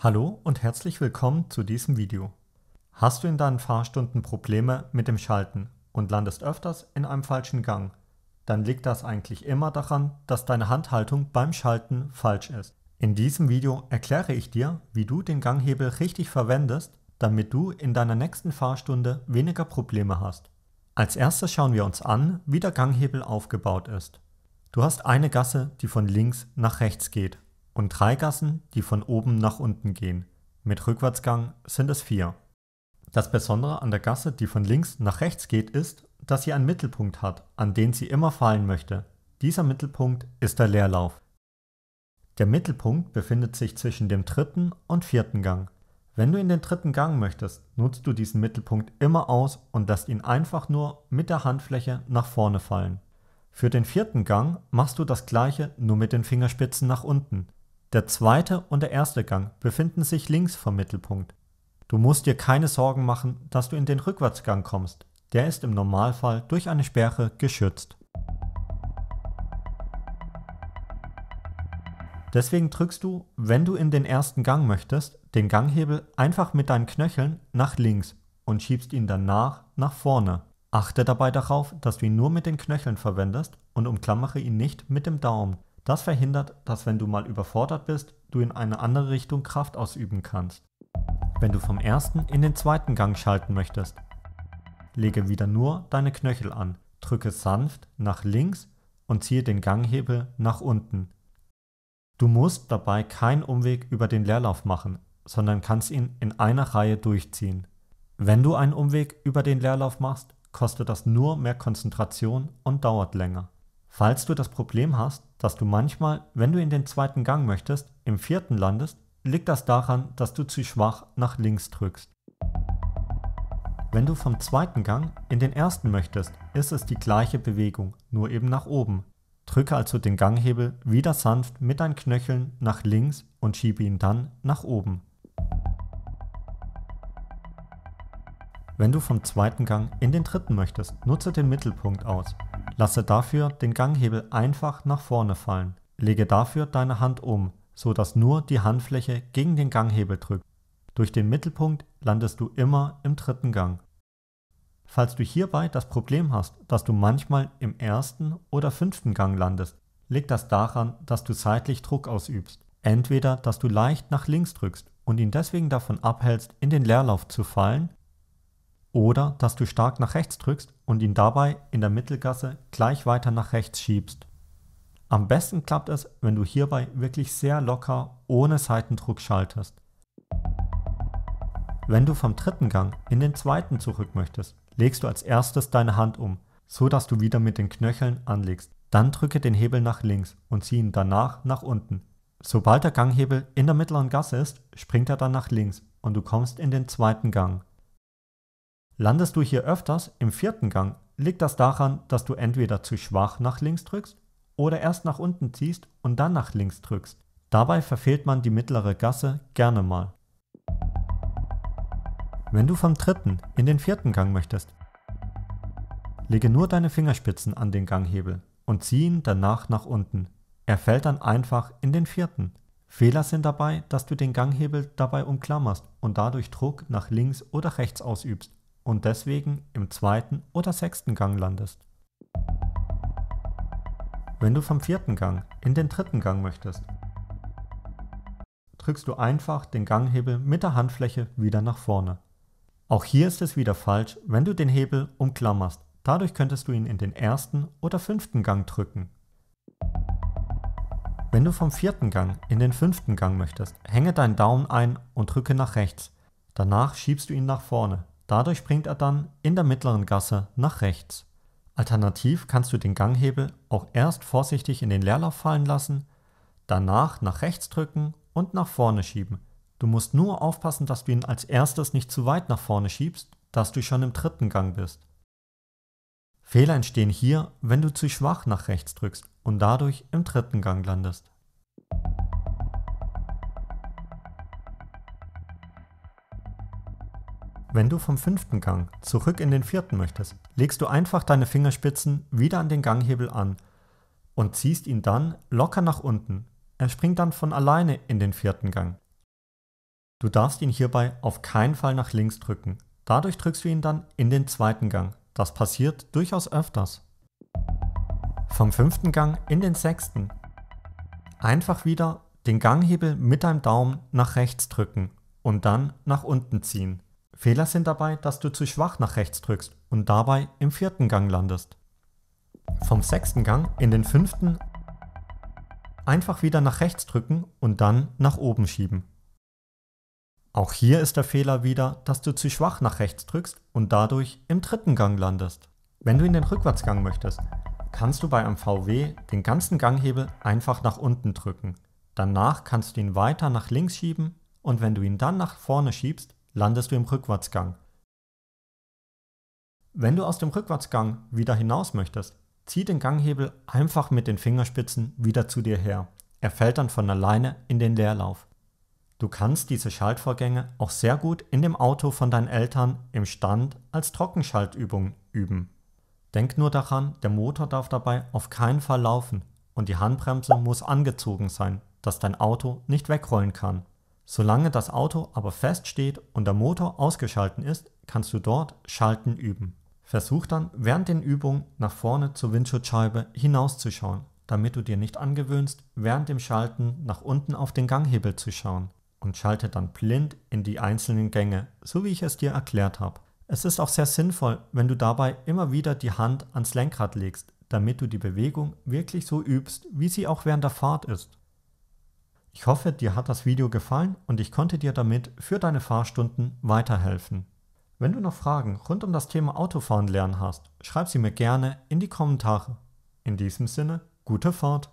Hallo und herzlich willkommen zu diesem Video. Hast du in deinen Fahrstunden Probleme mit dem Schalten und landest öfters in einem falschen Gang, dann liegt das eigentlich immer daran, dass deine Handhaltung beim Schalten falsch ist. In diesem Video erkläre ich dir, wie du den Ganghebel richtig verwendest, damit du in deiner nächsten Fahrstunde weniger Probleme hast. Als erstes schauen wir uns an, wie der Ganghebel aufgebaut ist. Du hast eine Gasse, die von links nach rechts geht und drei Gassen, die von oben nach unten gehen. Mit Rückwärtsgang sind es vier. Das Besondere an der Gasse, die von links nach rechts geht, ist, dass sie einen Mittelpunkt hat, an den sie immer fallen möchte. Dieser Mittelpunkt ist der Leerlauf. Der Mittelpunkt befindet sich zwischen dem dritten und vierten Gang. Wenn du in den dritten Gang möchtest, nutzt du diesen Mittelpunkt immer aus und lässt ihn einfach nur mit der Handfläche nach vorne fallen. Für den vierten Gang machst du das gleiche nur mit den Fingerspitzen nach unten. Der zweite und der erste Gang befinden sich links vom Mittelpunkt. Du musst dir keine Sorgen machen, dass du in den Rückwärtsgang kommst. Der ist im Normalfall durch eine Sperre geschützt. Deswegen drückst du, wenn du in den ersten Gang möchtest, den Ganghebel einfach mit deinen Knöcheln nach links und schiebst ihn danach nach vorne. Achte dabei darauf, dass du ihn nur mit den Knöcheln verwendest und umklammere ihn nicht mit dem Daumen. Das verhindert, dass wenn du mal überfordert bist, du in eine andere Richtung Kraft ausüben kannst. Wenn du vom ersten in den zweiten Gang schalten möchtest, lege wieder nur deine Knöchel an, drücke sanft nach links und ziehe den Ganghebel nach unten. Du musst dabei keinen Umweg über den Leerlauf machen, sondern kannst ihn in einer Reihe durchziehen. Wenn du einen Umweg über den Leerlauf machst, kostet das nur mehr Konzentration und dauert länger. Falls du das Problem hast, dass du manchmal, wenn du in den zweiten Gang möchtest, im vierten landest, liegt das daran, dass du zu schwach nach links drückst. Wenn du vom zweiten Gang in den ersten möchtest, ist es die gleiche Bewegung, nur eben nach oben. Drücke also den Ganghebel wieder sanft mit deinen Knöcheln nach links und schiebe ihn dann nach oben. Wenn du vom zweiten Gang in den dritten möchtest, nutze den Mittelpunkt aus. Lasse dafür den Ganghebel einfach nach vorne fallen. Lege dafür deine Hand um, so dass nur die Handfläche gegen den Ganghebel drückt. Durch den Mittelpunkt landest du immer im dritten Gang. Falls du hierbei das Problem hast, dass du manchmal im ersten oder fünften Gang landest, liegt das daran, dass du seitlich Druck ausübst. Entweder, dass du leicht nach links drückst und ihn deswegen davon abhältst, in den Leerlauf zu fallen, oder dass du stark nach rechts drückst und ihn dabei in der Mittelgasse gleich weiter nach rechts schiebst. Am besten klappt es, wenn du hierbei wirklich sehr locker ohne Seitendruck schaltest. Wenn du vom dritten Gang in den zweiten zurück möchtest, legst du als erstes deine Hand um, so dass du wieder mit den Knöcheln anlegst. Dann drücke den Hebel nach links und zieh ihn danach nach unten. Sobald der Ganghebel in der mittleren Gasse ist, springt er dann nach links und du kommst in den zweiten Gang. Landest du hier öfters im vierten Gang, liegt das daran, dass du entweder zu schwach nach links drückst oder erst nach unten ziehst und dann nach links drückst. Dabei verfehlt man die mittlere Gasse gerne mal. Wenn du vom dritten in den vierten Gang möchtest, lege nur deine Fingerspitzen an den Ganghebel und zieh ihn danach nach unten. Er fällt dann einfach in den vierten. Fehler sind dabei, dass du den Ganghebel dabei umklammerst und dadurch Druck nach links oder rechts ausübst und deswegen im zweiten oder sechsten Gang landest. Wenn du vom vierten Gang in den dritten Gang möchtest, drückst du einfach den Ganghebel mit der Handfläche wieder nach vorne. Auch hier ist es wieder falsch, wenn du den Hebel umklammerst. Dadurch könntest du ihn in den ersten oder fünften Gang drücken. Wenn du vom vierten Gang in den fünften Gang möchtest, hänge deinen Daumen ein und drücke nach rechts. Danach schiebst du ihn nach vorne. Dadurch springt er dann in der mittleren Gasse nach rechts. Alternativ kannst du den Ganghebel auch erst vorsichtig in den Leerlauf fallen lassen, danach nach rechts drücken und nach vorne schieben. Du musst nur aufpassen, dass du ihn als erstes nicht zu weit nach vorne schiebst, dass du schon im dritten Gang bist. Fehler entstehen hier, wenn du zu schwach nach rechts drückst und dadurch im dritten Gang landest. Wenn du vom fünften Gang zurück in den vierten möchtest, legst du einfach deine Fingerspitzen wieder an den Ganghebel an und ziehst ihn dann locker nach unten. Er springt dann von alleine in den vierten Gang. Du darfst ihn hierbei auf keinen Fall nach links drücken. Dadurch drückst du ihn dann in den zweiten Gang. Das passiert durchaus öfters. Vom fünften Gang in den sechsten. Einfach wieder den Ganghebel mit deinem Daumen nach rechts drücken und dann nach unten ziehen. Fehler sind dabei, dass du zu schwach nach rechts drückst und dabei im vierten Gang landest. Vom sechsten Gang in den fünften einfach wieder nach rechts drücken und dann nach oben schieben. Auch hier ist der Fehler wieder, dass du zu schwach nach rechts drückst und dadurch im dritten Gang landest. Wenn du in den Rückwärtsgang möchtest, kannst du bei einem VW den ganzen Ganghebel einfach nach unten drücken. Danach kannst du ihn weiter nach links schieben und wenn du ihn dann nach vorne schiebst, landest du im Rückwärtsgang. Wenn du aus dem Rückwärtsgang wieder hinaus möchtest, zieh den Ganghebel einfach mit den Fingerspitzen wieder zu dir her. Er fällt dann von alleine in den Leerlauf. Du kannst diese Schaltvorgänge auch sehr gut in dem Auto von deinen Eltern im Stand als Trockenschaltübung üben. Denk nur daran, der Motor darf dabei auf keinen Fall laufen und die Handbremse muss angezogen sein, dass dein Auto nicht wegrollen kann. Solange das Auto aber feststeht und der Motor ausgeschalten ist, kannst du dort Schalten üben. Versuch dann während den Übungen nach vorne zur Windschutzscheibe hinauszuschauen, damit du dir nicht angewöhnst, während dem Schalten nach unten auf den Ganghebel zu schauen und schalte dann blind in die einzelnen Gänge, so wie ich es dir erklärt habe. Es ist auch sehr sinnvoll, wenn du dabei immer wieder die Hand ans Lenkrad legst, damit du die Bewegung wirklich so übst, wie sie auch während der Fahrt ist. Ich hoffe, dir hat das Video gefallen und ich konnte dir damit für deine Fahrstunden weiterhelfen. Wenn du noch Fragen rund um das Thema Autofahren lernen hast, schreib sie mir gerne in die Kommentare. In diesem Sinne, gute Fahrt!